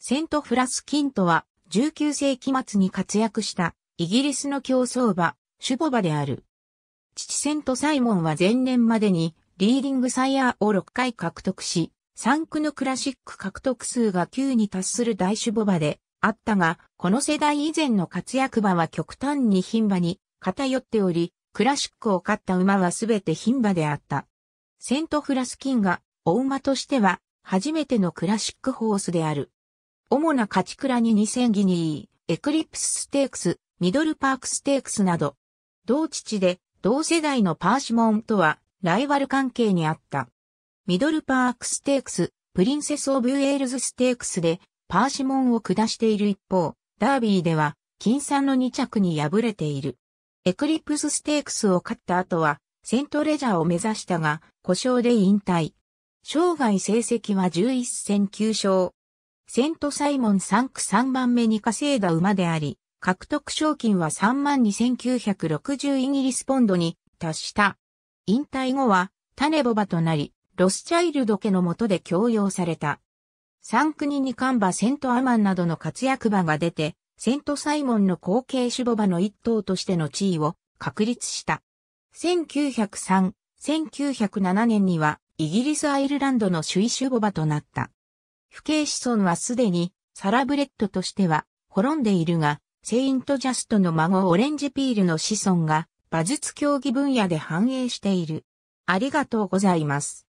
セントフラスキントは19世紀末に活躍したイギリスの競争馬、シュボ馬である。父セントサイモンは前年までにリーディングサイヤーを6回獲得し、3区のクラシック獲得数が9に達する大シュボ馬であったが、この世代以前の活躍馬は極端に貧馬に偏っており、クラシックを勝った馬はすべて貧馬であった。セントフラスキンが、大馬としては、初めてのクラシックホースである。主な勝ち倉に2000ギニー、エクリプスステークス、ミドルパークステークスなど、同父で同世代のパーシモンとはライバル関係にあった。ミドルパークステークス、プリンセス・オブ・ウェールズ・ステークスでパーシモンを下している一方、ダービーでは金さんの2着に敗れている。エクリプスステークスを勝った後は、セントレジャーを目指したが、故障で引退。生涯成績は11戦9勝、セントサイモン3区3番目に稼いだ馬であり、獲得賞金は32,960イギリスポンドに達した。引退後は、種ボバとなり、ロスチャイルド家の下で強要された。三国にカンバセントアマンなどの活躍馬が出て、セントサイモンの後継種ボバの一頭としての地位を確立した。1903、1907年にはイギリス・アイルランドの首位種ボバとなった。父兄子孫はすでにサラブレッドとしては滅んでいるが、セイントジャストの孫オレンジピールの子孫が馬術競技分野で繁栄している。ありがとうございます。